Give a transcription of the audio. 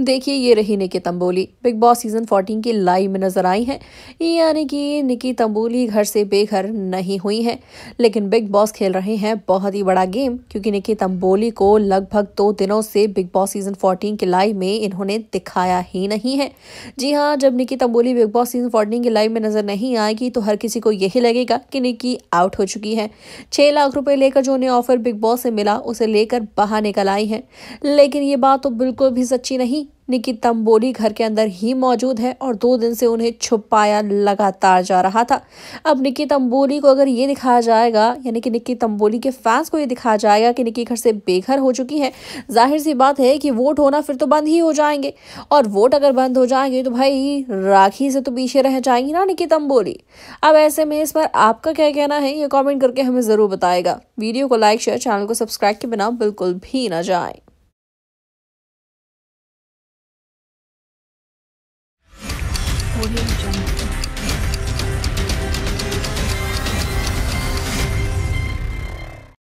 देखिए ये रही Nikki Tamboli big boss season 14 की लाइव में नजर आई हैं यानी कि निकी तंबोली घर से बेघर नहीं हुई हैं लेकिन बिग बॉस खेल रहे हैं बहुत ही बड़ा गेम क्योंकि निकी तंबोली को लगभग दो दिनों से बिग बॉस सीजन 14 के लाइव में इन्होंने दिखाया ही नहीं है जी हाँ जब Nikki Tamboli big boss season fourteen की लाइव में नजर नहीं आएगी तो हर किसी को यही लगेगा कि निकी आउट हो चुकी है छः लाख रुपये लेकर जो उन्हें ऑफर बिग बॉस से मिला उसे लेकर बाहर निकल आई है लेकिन ये बात तो बिल्कुल भी सच्ची नहीं निकी तंबोली घर के अंदर ही मौजूद है और दो दिन से उन्हें छुपाया लगातार जा रहा था अब निकी तंबोली को अगर ये दिखाया जाएगा यानी कि निकी तम्बोली के फैंस को ये दिखाया जाएगा कि निकी घर से बेघर हो चुकी है जाहिर सी बात है कि वोट होना फिर तो बंद ही हो जाएंगे और वोट अगर बंद हो जाएंगे तो भाई राखी से तो पीछे रह जाएंगी ना निकी तंबोली अब ऐसे में इस पर आपका क्या कहना है ये कॉमेंट करके हमें ज़रूर बताएगा वीडियो को लाइक शेयर चैनल को सब्सक्राइब के बिना बिल्कुल भी ना जाए